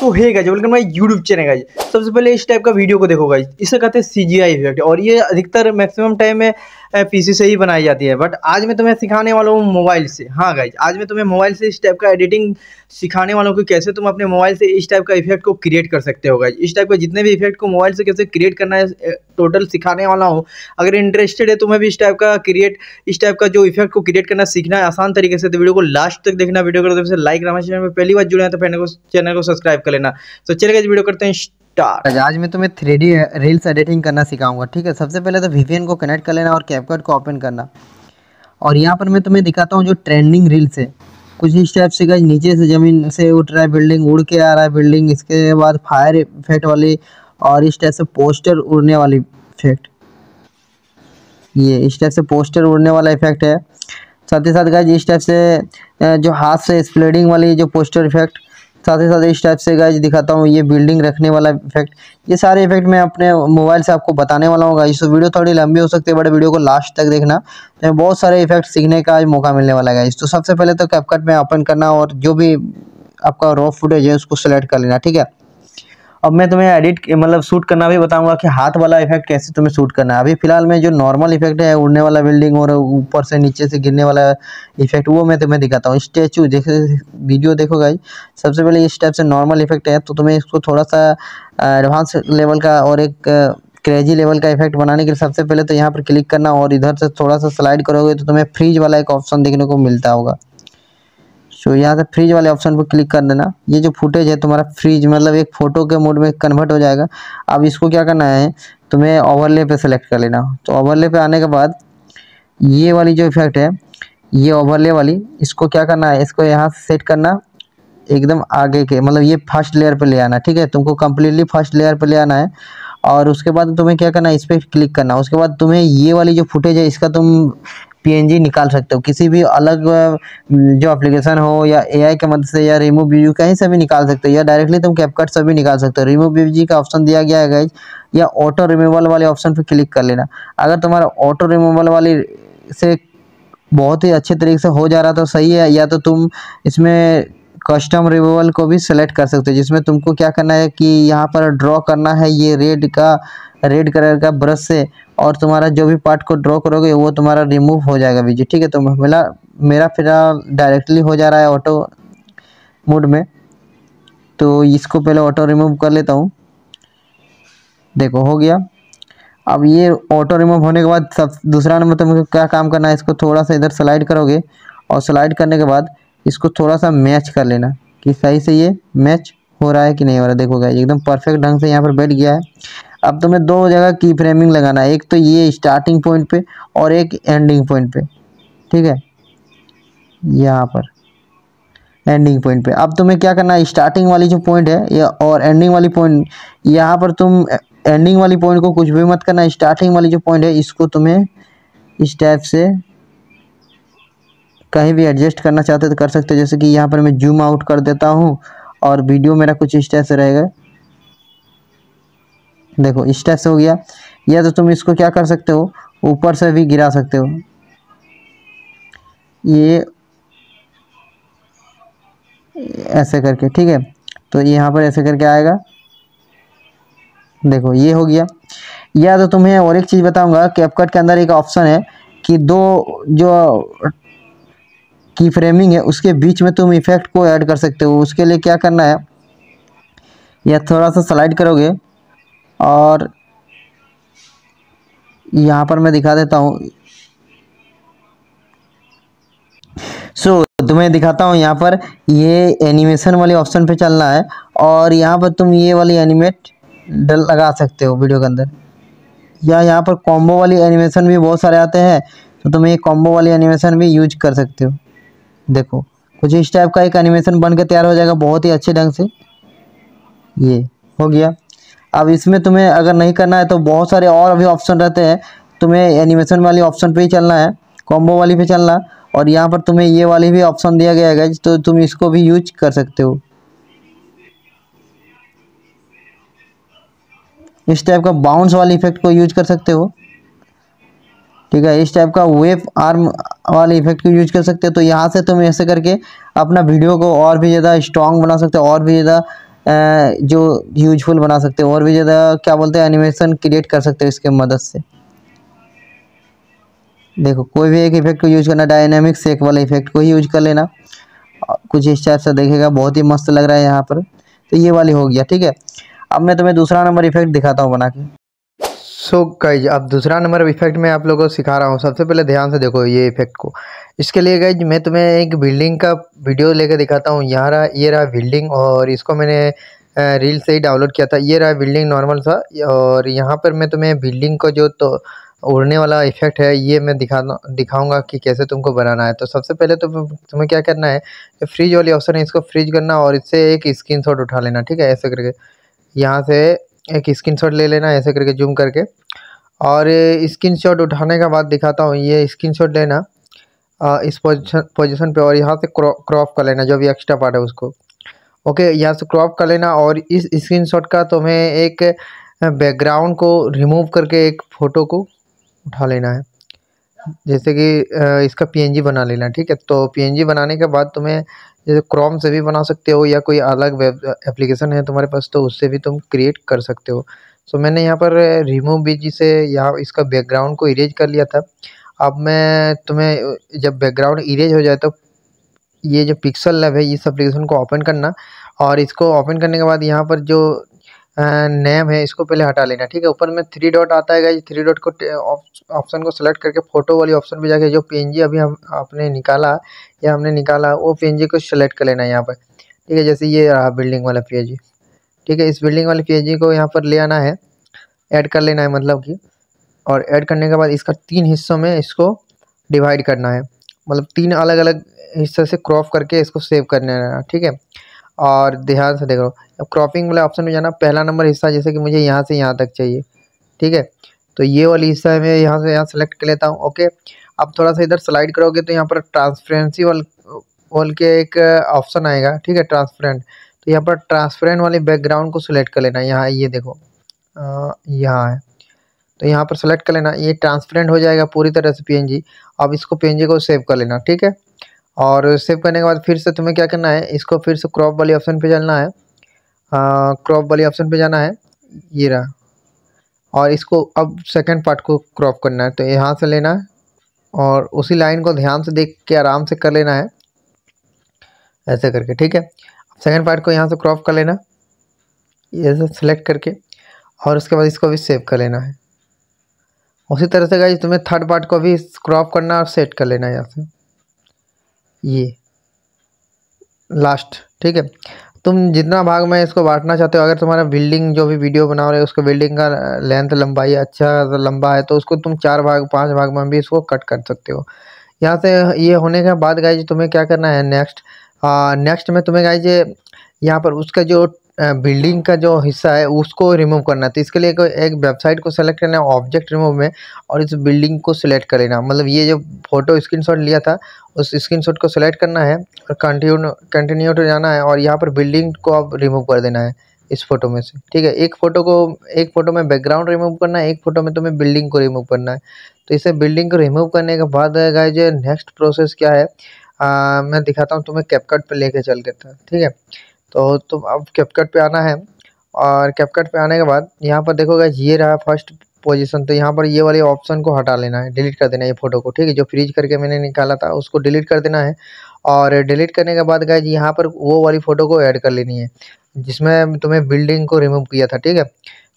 तो है guys welcome my YouTube channel guys सबसे पहले इस टाइप का वीडियो को देखो गाइज इसे कहते हैं सी जी आई इफेक्ट और ये अधिकतर मैक्सिमम टाइम में पीसी से ही बनाई जाती है बट आज मैं तुम्हें सिखाने वाला हूँ मोबाइल से हाँ गाइज आज मैं तुम्हें मोबाइल से इस टाइप का एडिटिंग सिखाने वाला हूँ कि कैसे तुम अपने मोबाइल से इस टाइप का इफेक्ट को क्रिएट कर सकते हो गाइज इस टाइप का जितने भी इफेक्ट को मोबाइल से कैसे क्रिएट करना है टोटल सिखाने वाला हूँ अगर इंटरेस्टेड है तुम्हें तो भी इस टाइप का क्रिएट इस टाइप का जो इफेक्ट को क्रिएट करना सीखना है आसान तरीके से तो वीडियो को लास्ट तक देखना वीडियो को लाइक करना तो चैनल पर पहली बार जुड़े हैं तो पहले को चैनल को सब्सक्राइब कर लेना तो चलिए वीडियो करते हैं स्टार्ट आज मैं तुम्हें थ्री डी रील्स एडिटिंग करना सिखाऊंगा ठीक है सबसे पहले तो वीवीएन को कनेक्ट कर लेना और कैपकट को ओपन करना और यहाँ पर मैं तुम्हें दिखाता हूँ जो ट्रेंडिंग रील्स है कुछ इस टाइप से गई नीचे से ज़मीन से उठ रहा है बिल्डिंग उड़ के आ रहा है बिल्डिंग इसके बाद फायर इफेक्ट वाली और इस टाइप से पोस्टर उड़ने वाली इफेक्ट ये इस टाइप से पोस्टर उड़ने वाला इफेक्ट है साथ ही साथ गाइज इस टाइप से जो हाथ से स्प्लेडिंग वाली जो पोस्टर इफेक्ट साथ ही साथ इस टाइप से गाइज दिखाता हूँ ये बिल्डिंग रखने वाला इफेक्ट ये सारे इफेक्ट मैं अपने मोबाइल से आपको बताने वाला हूँ गाइज तो वीडियो थोड़ी लंबी हो सकती है बट वीडियो को लास्ट तक देखना तो बहुत सारे इफेक्ट सीखने का मौका मिलने वाला है गाइज तो सबसे पहले तो कैपकट में ओपन करना और जो भी आपका रॉ फुटेज है उसको सेलेक्ट कर लेना ठीक है अब मैं तुम्हें एडिट मतलब शूट करना भी बताऊंगा कि हाथ वाला इफेक्ट कैसे तुम्हें शूट करना है अभी फिलहाल में जो नॉर्मल इफेक्ट है उड़ने वाला बिल्डिंग और ऊपर से नीचे से गिरने वाला इफेक्ट वो मैं तुम्हें दिखाता हूँ स्टेचू जैसे वीडियो देखो सबसे पहले इस टाइप से नॉर्मल इफेक्ट है तो तुम्हें इसको थोड़ा सा एडवांस लेवल का और एक क्रेजी लेवल का इफेक्ट बनाने के लिए सबसे पहले तो यहाँ पर क्लिक करना और इधर से थोड़ा सा स्लाइड करोगे तो तुम्हें फ्रीज वाला एक ऑप्शन देखने को मिलता होगा सो तो यहाँ से फ्रीज वाले ऑप्शन पर क्लिक कर देना ये जो फुटेज है तुम्हारा फ्रीज मतलब एक फ़ोटो के मोड में कन्वर्ट हो जाएगा अब इसको क्या करना है तुम्हें ओवरले पे सेलेक्ट कर लेना तो ओवरले पे आने के बाद ये वाली जो इफेक्ट है ये ओवरले वाली इसको क्या करना है इसको यहाँ से सेट करना एकदम आगे के मतलब ये फर्स्ट लेयर पर ले आना ठीक है तुमको कम्प्लीटली फर्स्ट लेयर पर ले आना है और उसके बाद तुम्हें क्या करना है इस पर क्लिक करना उसके बाद तुम्हें ये वाली जो फुटेज है इसका तुम पीएनजी निकाल सकते हो किसी भी अलग जो एप्लीकेशन हो या एआई के मदद मतलब से या रिमूव बीजी कहीं से भी निकाल सकते हो या डायरेक्टली तुम कैपकट से भी निकाल सकते हो रिमूव बीजी का ऑप्शन दिया गया है गाइज या ऑटो रिमूवल वाले ऑप्शन पर क्लिक कर लेना अगर तुम्हारा ऑटो रिमूवल वाली से बहुत ही अच्छे तरीके से हो जा रहा तो सही है या तो तुम इसमें कस्टम रिमूवल को भी सेलेक्ट कर सकते हो जिसमें तुमको क्या करना है कि यहाँ पर ड्रॉ करना है ये रेड का रेड कलर का ब्रश से और तुम्हारा जो भी पार्ट को ड्रॉ करोगे वो तुम्हारा रिमूव हो जाएगा वीडियो ठीक है तो मेरा मेरा फिलहाल डायरेक्टली हो जा रहा है ऑटो मोड में तो इसको पहले ऑटो रिमूव कर लेता हूँ देखो हो गया अब ये ऑटो रिमूव होने के बाद सब दूसरा नंबर तुमको क्या काम करना है इसको थोड़ा सा इधर स्लाइड करोगे और स्लाइड करने के बाद इसको थोड़ा सा मैच कर लेना कि सही से ये मैच हो रहा है कि नहीं हो रहा देखो गाइज एकदम परफेक्ट ढंग से यहाँ पर बैठ गया है अब तुम्हें दो जगह की फ्रेमिंग लगाना है एक तो ये स्टार्टिंग पॉइंट पे और एक एंडिंग पॉइंट पे ठीक है यहाँ पर एंडिंग पॉइंट पे अब तुम्हें क्या करना है स्टार्टिंग वाली जो पॉइंट है या और एंडिंग वाली पॉइंट यहाँ पर तुम एंडिंग वाली पॉइंट को कुछ भी मत करना स्टार्टिंग वाली जो पॉइंट है इसको तुम्हें इस टाइप से कहीं भी एडजस्ट करना चाहते हो तो कर सकते हो जैसे कि यहाँ पर मैं जूम आउट कर देता हूँ और वीडियो मेरा कुछ इस टाइप से रहेगा देखो इस टाइप से हो गया या तो तुम इसको क्या कर सकते हो ऊपर से भी गिरा सकते हो ये ऐसे करके ठीक है तो यहाँ पर ऐसे करके आएगा देखो ये हो गया या तो तुम्हें और एक चीज़ बताऊंगा कैपकट के अंदर एक ऑप्शन है कि दो जो की फ्रेमिंग है उसके बीच में तुम इफेक्ट को ऐड कर सकते हो उसके लिए क्या करना है यह थोड़ा सा स्लाइड करोगे और यहाँ पर मैं दिखा देता हूँ सो so, तुम्हें दिखाता हूँ यहाँ पर ये एनिमेशन वाले ऑप्शन पे चलना है और यहाँ पर तुम ये वाली एनिमेट लगा सकते हो वीडियो के अंदर या यहाँ पर कॉम्बो वाली एनिमेशन भी बहुत सारे आते हैं तो तुम ये कॉम्बो वाली एनिमेशन भी यूज कर सकते हो देखो कुछ इस टाइप का एक एनिमेशन बन के तैयार हो जाएगा बहुत ही अच्छे ढंग से ये हो गया अब इसमें तुम्हें अगर नहीं करना है तो बहुत सारे और अभी ऑप्शन रहते हैं तुम्हें एनिमेशन वाली ऑप्शन पे ही चलना है कॉम्बो वाली पे चलना और यहाँ पर तुम्हें ये वाली भी ऑप्शन दिया गया है तो तुम इसको भी यूज कर सकते हो इस टाइप का बाउंस वाली इफेक्ट को यूज कर सकते हो ठीक है इस टाइप का वेव आर्म वाले इफेक्ट को यूज कर सकते हो तो यहाँ से तुम ऐसे करके अपना वीडियो को और भी ज़्यादा स्ट्रॉन्ग बना सकते हो और भी ज़्यादा जो यूजफुल बना सकते हो और भी ज़्यादा क्या बोलते हैं एनिमेशन क्रिएट कर सकते हो इसके मदद से देखो कोई भी एक इफेक्ट को यूज करना डायनेमिक्स सेक वाला इफेक्ट को ही यूज कर लेना कुछ इस टाइप से देखेगा बहुत ही मस्त लग रहा है यहाँ पर तो ये वाली हो गया ठीक है अब मैं तुम्हें दूसरा नंबर इफेक्ट दिखाता हूँ बना के सो गाइज अब दूसरा नंबर इफेक्ट मैं आप लोगों को सिखा रहा हूँ सबसे पहले ध्यान से देखो ये इफेक्ट को इसके लिए गाइज मैं तुम्हें एक बिल्डिंग का वीडियो लेकर दिखाता हूँ यहाँ रहा ये रहा बिल्डिंग और इसको मैंने रील से ही डाउनलोड किया था ये रहा बिल्डिंग नॉर्मल सा और यहाँ पर मैं तुम्हें बिल्डिंग का जो तो उड़ने वाला इफेक्ट है ये मैं दिखा दिखाऊंगा कि कैसे तुमको बनाना है तो सबसे पहले तो तुम्हें क्या करना है फ्रिज वाली ऑप्शन है इसको फ्रीज करना और इससे एक स्क्रीनशॉट उठा लेना ठीक है ऐसे करके यहाँ से एक स्क्रीनशॉट ले लेना ऐसे करके जूम करके और स्क्रीनशॉट उठाने के बाद दिखाता हूँ ये स्क्रीनशॉट लेना इस पोजिशन पोजिशन पर और यहाँ से क्रॉप कर लेना जो भी एक्स्ट्रा पार्ट है उसको ओके यहाँ से क्रॉप कर लेना और इस स्क्रीनशॉट का तुम्हें तो एक बैकग्राउंड को रिमूव करके एक फ़ोटो को उठा लेना है जैसे कि इसका पीएनजी बना लेना ठीक है तो पीएनजी बनाने के बाद तुम्हें तो जैसे क्रोम से भी बना सकते हो या कोई अलग वेब एप्लीकेशन है तुम्हारे पास तो उससे भी तुम क्रिएट कर सकते हो सो मैंने यहाँ पर रिमूव eh, बीजी से यहाँ इसका बैकग्राउंड को इरेज कर लिया था अब मैं तुम्हें eh, जब बैकग्राउंड इरेज हो जाए तो ये जो पिक्सल लैब है इस एप्लीकेशन को ओपन करना और इसको ओपन करने के बाद यहाँ पर जो नेम है इसको पहले हटा लेना ठीक है ऊपर में थ्री डॉट आता है थ्री डॉट को ऑप्शन को सेलेक्ट करके फोटो वाली ऑप्शन पे जाके जो पी अभी हम आपने निकाला या हमने निकाला वो पी को सेलेक्ट कर लेना है यहाँ पर ठीक है जैसे ये रहा बिल्डिंग वाला पी ठीक है इस बिल्डिंग वाले पी को यहाँ पर ले आना है ऐड कर लेना है मतलब कि और ऐड करने के बाद इसका तीन हिस्सों में इसको डिवाइड करना है मतलब तीन अलग अलग हिस्से से क्रॉप करके इसको सेव करना है ठीक है और ध्यान से देख रहा हूँ अब क्रॉपिंग वाले ऑप्शन में जाना पहला नंबर हिस्सा जैसे कि मुझे यहाँ से यहाँ तक चाहिए ठीक है तो ये वाली हिस्सा है मैं यहाँ से यहाँ सेलेक्ट कर लेता हूँ ओके अब थोड़ा सा इधर स्लाइड करोगे तो यहाँ पर ट्रांसपेरेंसी वाल वाल के एक ऑप्शन uh, आएगा ठीक है ट्रांसपेरेंट तो यहाँ पर ट्रांसपेरेंट वाले बैकग्राउंड को सिलेक्ट कर लेना यहाँ ये देखो यहाँ है तो यहाँ पर सेलेक्ट कर लेना ये ट्रांसपेरेंट हो जाएगा पूरी तरह से जी अब इसको जी को सेव कर लेना ठीक है और सेव करने के बाद फिर से तुम्हें क्या करना है इसको फिर से क्रॉप वाली ऑप्शन पे जाना है क्रॉप वाली ऑप्शन पे जाना है ये रहा और इसको अब सेकंड पार्ट को क्रॉप करना है तो यहाँ से लेना है और उसी लाइन को ध्यान से देख के आराम से कर लेना है ऐसे करके ठीक है सेकंड पार्ट को यहाँ से क्रॉप कर लेना ऐसे सेलेक्ट करके और उसके बाद इसको भी सेव कर लेना है उसी तरह से गाइज तुम्हें थर्ड पार्ट को भी क्रॉप करना और सेट कर लेना है यहाँ से ये लास्ट ठीक है तुम जितना भाग में इसको बांटना चाहते हो अगर तुम्हारा बिल्डिंग जो भी वीडियो बना रहे हो उसको बिल्डिंग का लेंथ लंबाई अच्छा लंबा है तो उसको तुम चार भाग पांच भाग में भी इसको कट कर सकते हो यहाँ से ये होने के बाद गाइज तुम्हें क्या करना है नेक्स्ट नेक्स्ट में तुम्हें गाइज यहाँ पर उसका जो बिल्डिंग का जो हिस्सा है उसको रिमूव करना तो इसके लिए एक वेबसाइट को सेलेक्ट करना है ऑब्जेक्ट रिमूव में और इस बिल्डिंग को सिलेक्ट कर लेना मतलब ये जो फोटो स्क्रीनशॉट लिया था उस स्क्रीनशॉट को सिलेक्ट करना है और कंटिन्यू कंटिन्यू टू जाना है और यहाँ पर बिल्डिंग को आप रिमूव कर देना है इस फोटो में से ठीक है एक फ़ोटो को एक फ़ोटो में बैकग्राउंड रिमूव करना है एक फ़ोटो में तुम्हें बिल्डिंग को रिमूव करना है तो इसे बिल्डिंग को रिमूव करने के बाद जो नेक्स्ट प्रोसेस क्या है आ, मैं दिखाता हूँ तुम्हें कैपकट पर लेके चल के ठीक है तो तुम अब कैपकट पे आना है और कैपकट पे आने के बाद यहाँ पर देखोगे ये रहा फर्स्ट पोजीशन तो यहाँ पर ये वाले ऑप्शन को हटा लेना है डिलीट कर देना है ये फोटो को ठीक है जो फ्रीज करके मैंने निकाला था उसको डिलीट कर देना है और डिलीट करने के बाद गए यहाँ पर वो वाली फ़ोटो को ऐड कर लेनी है जिसमें तुम्हें बिल्डिंग को रिमूव किया था ठीक है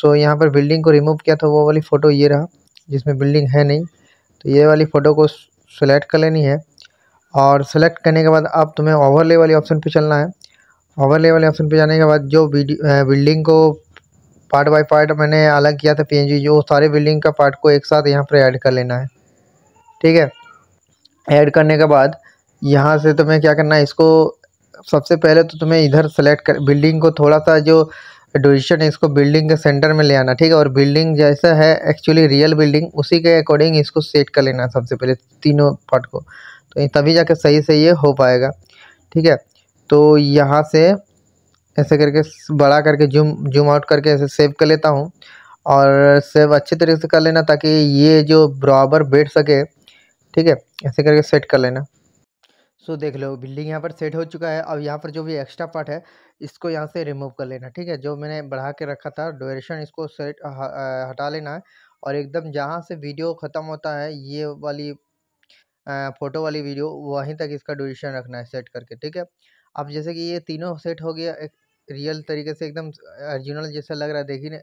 सो यहाँ पर बिल्डिंग को रिमूव किया था वो वाली फ़ोटो ये रहा जिसमें बिल्डिंग है नहीं तो ये वाली फ़ोटो को सेलेक्ट कर लेनी है और सेलेक्ट करने के बाद अब तुम्हें ओवरले वाली ऑप्शन पर चलना है ओवर लेवल ऑप्शन पे जाने के बाद जो बिल्डिंग को पार्ट बाय पार्ट मैंने अलग किया था पीएनजी जो सारे बिल्डिंग का पार्ट को एक साथ यहाँ पर ऐड कर लेना है ठीक है ऐड करने के बाद यहाँ से तुम्हें क्या करना है इसको सबसे पहले तो तुम्हें इधर सेलेक्ट कर बिल्डिंग को थोड़ा सा जो डोजिशन है इसको बिल्डिंग के सेंटर में ले आना ठीक है और बिल्डिंग जैसा है एक्चुअली रियल बिल्डिंग उसी के अकॉर्डिंग इसको सेट कर लेना सबसे पहले तीनों पार्ट को तो तभी जाकर सही से ये हो पाएगा ठीक है तो यहाँ से ऐसे करके बड़ा करके जूम जूम आउट करके ऐसे सेव कर लेता हूँ और सेव अच्छे तरीके से कर लेना ताकि ये जो बराबर बैठ सके ठीक है ऐसे करके सेट कर लेना सो so, देख लो बिल्डिंग यहाँ पर सेट हो चुका है अब यहाँ पर जो भी एक्स्ट्रा पार्ट है इसको यहाँ से रिमूव कर लेना ठीक है जो मैंने बढ़ा के रखा था डोरेशन इसको सेट हटा लेना है और एकदम जहाँ से वीडियो ख़त्म होता है ये वाली फ़ोटो वाली वीडियो वहीं तक इसका डोरेशन रखना है सेट करके ठीक है अब जैसे कि ये तीनों सेट हो गया एक रियल तरीके से एकदम ओरिजिनल जैसा लग रहा है देखिए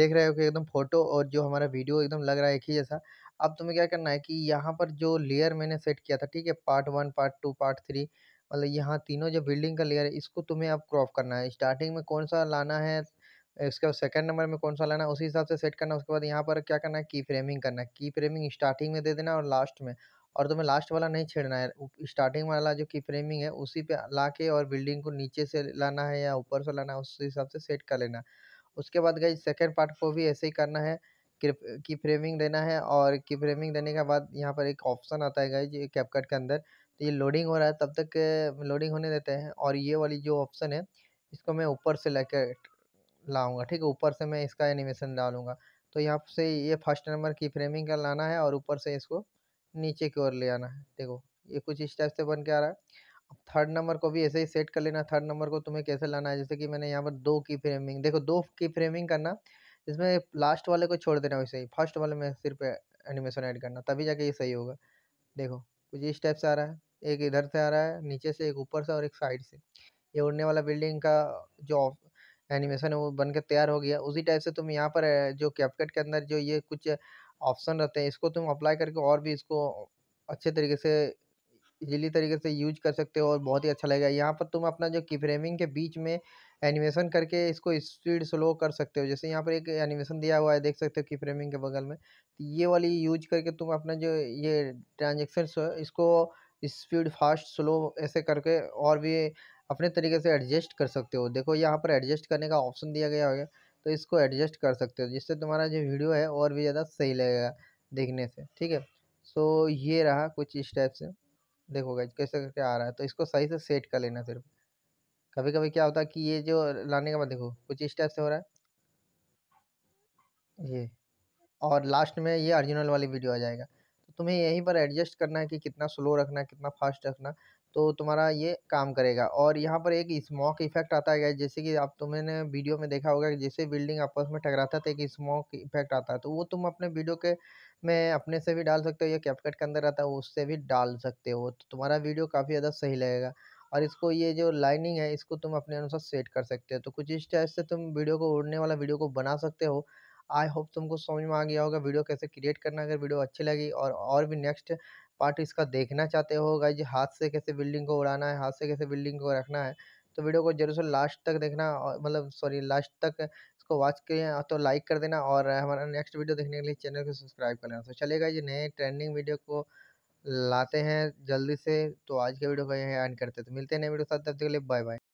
देख रहे हो कि एकदम फ़ोटो और जो हमारा वीडियो एकदम लग रहा है एक ही जैसा अब तुम्हें क्या करना है कि यहाँ पर जो लेयर मैंने सेट किया था ठीक है part one part two part three मतलब यहाँ तीनों जो बिल्डिंग का लेयर है इसको तुम्हें अब क्रॉप करना है स्टार्टिंग में कौन सा लाना है इसके बाद सेकेंड नंबर में कौन सा लाना है उसी हिसाब से सेट करना उसके बाद यहाँ पर क्या करना है की फ्रेमिंग करना है की फ्रेमिंग स्टार्टिंग में दे देना और लास्ट में और तुम्हें लास्ट वाला नहीं छेड़ना है स्टार्टिंग वाला जो की फ्रेमिंग है उसी पे ला के और बिल्डिंग को नीचे से लाना है या ऊपर से लाना है उस हिसाब से सेट कर लेना उसके बाद गई सेकेंड पार्ट को भी ऐसे ही करना है की फ्रेमिंग देना है और की फ्रेमिंग देने के बाद यहाँ पर एक ऑप्शन आता है जी कैपकट के अंदर तो ये लोडिंग हो रहा है तब तक लोडिंग होने देते हैं और ये वाली जो ऑप्शन है इसको मैं ऊपर से लेकर लाऊंगा ठीक है ऊपर से मैं इसका एनिमेशन डालूंगा तो यहाँ से ये फर्स्ट नंबर की फ्रेमिंग का लाना है और ऊपर से इसको नीचे की ओर ले आना है देखो ये कुछ इस टाइप से बन के आ रहा है अब थर्ड नंबर को भी ऐसे ही सेट कर लेना थर्ड नंबर को तुम्हें कैसे लाना है जैसे कि मैंने यहाँ पर दो की फ्रेमिंग देखो दो की फ्रेमिंग करना इसमें लास्ट वाले को छोड़ देना वैसे ही फर्स्ट वाले में सिर्फ एनिमेशन ऐड करना तभी जाके ये सही होगा देखो कुछ इस टाइप से आ रहा है एक इधर से आ रहा है नीचे से एक ऊपर से और एक साइड से ये उड़ने वाला बिल्डिंग का जो एनिमेशन है वो बनकर तैयार हो गया उसी टाइप से तुम यहाँ पर जो कैपकट के अंदर जो ये कुछ ऑप्शन रहते हैं इसको तुम अप्लाई करके और भी इसको अच्छे तरीके से इजीली तरीके से यूज कर सकते हो और बहुत ही अच्छा लगेगा यहाँ पर तुम अपना जो की फ्रेमिंग के बीच में एनिमेशन करके इसको स्पीड स्लो कर सकते हो जैसे यहाँ पर एक एनिमेशन दिया हुआ है देख सकते हो की फ्रेमिंग के बगल में तो ये वाली यूज करके तुम अपना जो ये ट्रांजेक्शन इसको स्पीड फास्ट स्लो ऐसे करके और भी अपने तरीके से एडजस्ट कर सकते हो देखो यहाँ पर एडजस्ट करने का ऑप्शन दिया गया होगा तो इसको एडजस्ट कर सकते हो जिससे तुम्हारा जो वीडियो है और भी ज़्यादा सही लगेगा देखने से ठीक है सो ये रहा कुछ इस टाइप से देखो गाइज कैसे करके आ रहा है तो इसको सही से सेट कर लेना सिर्फ कभी कभी क्या होता है कि ये जो लाने के बाद देखो कुछ इस टाइप से हो रहा है ये और लास्ट में ये ओरिजिनल वाली वीडियो आ जाएगा तुम्हें यहीं पर एडजस्ट करना है कि कितना स्लो रखना है कितना फास्ट रखना तो तुम्हारा ये काम करेगा और यहाँ पर एक स्मॉक इफेक्ट आता है जैसे कि आप तुमने वीडियो में देखा होगा कि जैसे बिल्डिंग आपस में टकराता था तो एक स्मॉक इफेक्ट आता है तो वो तुम अपने वीडियो के में अपने से भी डाल सकते हो या कैपकट के अंदर आता है उससे भी डाल सकते हो तो तुम्हारा वीडियो काफ़ी ज़्यादा सही लगेगा और इसको ये जो लाइनिंग है इसको तुम अपने अनुसार सेट कर सकते हो तो कुछ इस टाइप से तुम वीडियो को उड़ने वाला वीडियो को बना सकते हो आई होप तुमको समझ में आ गया होगा वीडियो कैसे क्रिएट करना अगर वीडियो अच्छी लगी और और भी नेक्स्ट पार्ट इसका देखना चाहते हो गाइज हाथ से कैसे बिल्डिंग को उड़ाना है हाथ से कैसे बिल्डिंग को रखना है तो वीडियो को जरूर से लास्ट तक देखना और मतलब सॉरी लास्ट तक इसको वॉच करें हाँ, तो लाइक कर देना और हमारा नेक्स्ट वीडियो देखने के लिए चैनल को सब्सक्राइब कर लेना तो चलेगा ये नए ट्रेंडिंग वीडियो को लाते हैं जल्दी से तो आज के वीडियो को यहाँ एंड करते हैं तो मिलते हैं नए वीडियो साथ तब तक के लिए बाय बाय